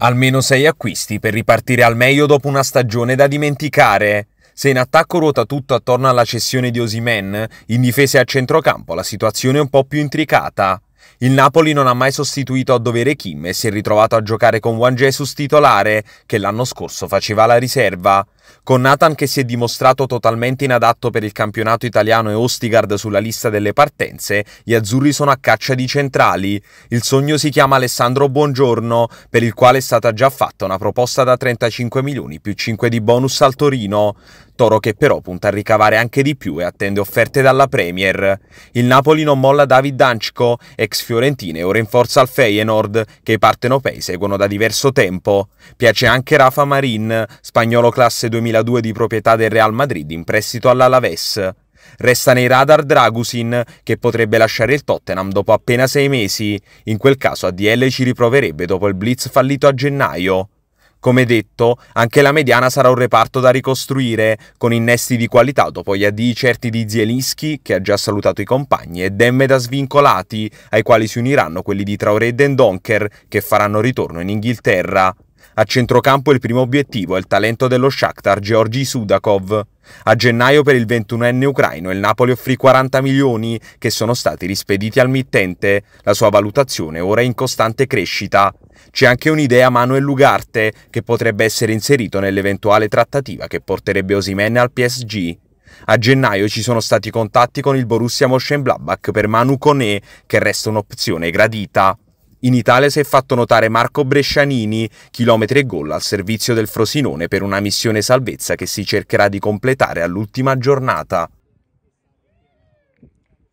Almeno sei acquisti per ripartire al meglio dopo una stagione da dimenticare. Se in attacco ruota tutto attorno alla cessione di Osimen, in difesa e a centrocampo la situazione è un po' più intricata. Il Napoli non ha mai sostituito a dovere Kim e si è ritrovato a giocare con Juan Jesus titolare, che l'anno scorso faceva la riserva. Con Nathan che si è dimostrato totalmente inadatto per il campionato italiano e Ostigard sulla lista delle partenze, gli azzurri sono a caccia di centrali. Il sogno si chiama Alessandro Buongiorno, per il quale è stata già fatta una proposta da 35 milioni più 5 di bonus al Torino. Toro che però punta a ricavare anche di più e attende offerte dalla Premier. Il Napoli non molla David Dancico, ex fiorentine ora in forza al Feyenoord, che i partenopei seguono da diverso tempo. Piace anche Rafa Marin, spagnolo classe 2002 di proprietà del Real Madrid in prestito all'Alaves. Resta nei radar Dragusin, che potrebbe lasciare il Tottenham dopo appena sei mesi. In quel caso ADL ci riproverebbe dopo il blitz fallito a gennaio. Come detto, anche la mediana sarà un reparto da ricostruire, con innesti di qualità dopo gli addii certi di Zielinski, che ha già salutato i compagni, e Demme da svincolati, ai quali si uniranno quelli di Traoré e Dendonker, che faranno ritorno in Inghilterra. A centrocampo il primo obiettivo è il talento dello Shakhtar Georgi Sudakov. A gennaio per il 21enne ucraino il Napoli offrì 40 milioni che sono stati rispediti al mittente. La sua valutazione ora è in costante crescita. C'è anche un'idea Manuel Lugarte che potrebbe essere inserito nell'eventuale trattativa che porterebbe Osimen al PSG. A gennaio ci sono stati contatti con il Borussia Mönchengladbach per Manu Koné, che resta un'opzione gradita. In Italia si è fatto notare Marco Brescianini, chilometri e gol al servizio del Frosinone per una missione salvezza che si cercherà di completare all'ultima giornata.